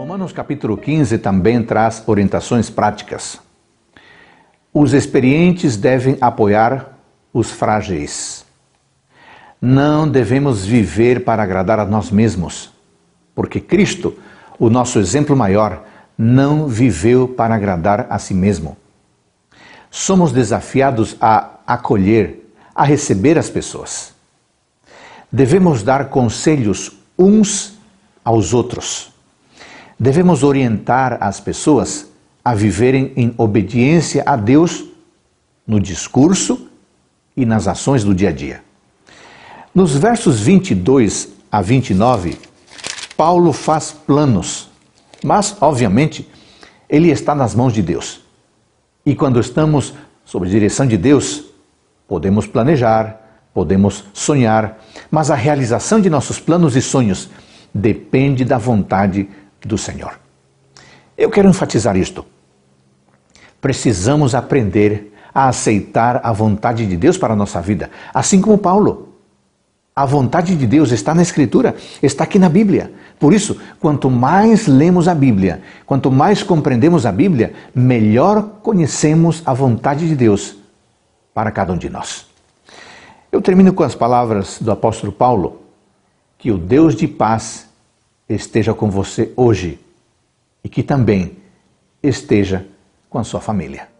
Romanos capítulo 15 também traz orientações práticas. Os experientes devem apoiar os frágeis. Não devemos viver para agradar a nós mesmos, porque Cristo, o nosso exemplo maior, não viveu para agradar a si mesmo. Somos desafiados a acolher, a receber as pessoas. Devemos dar conselhos uns aos outros devemos orientar as pessoas a viverem em obediência a Deus no discurso e nas ações do dia a dia. Nos versos 22 a 29, Paulo faz planos, mas, obviamente, ele está nas mãos de Deus. E quando estamos sob a direção de Deus, podemos planejar, podemos sonhar, mas a realização de nossos planos e sonhos depende da vontade do Senhor. Eu quero enfatizar isto. Precisamos aprender a aceitar a vontade de Deus para a nossa vida, assim como Paulo. A vontade de Deus está na Escritura, está aqui na Bíblia. Por isso, quanto mais lemos a Bíblia, quanto mais compreendemos a Bíblia, melhor conhecemos a vontade de Deus para cada um de nós. Eu termino com as palavras do apóstolo Paulo: que o Deus de paz esteja com você hoje e que também esteja com a sua família.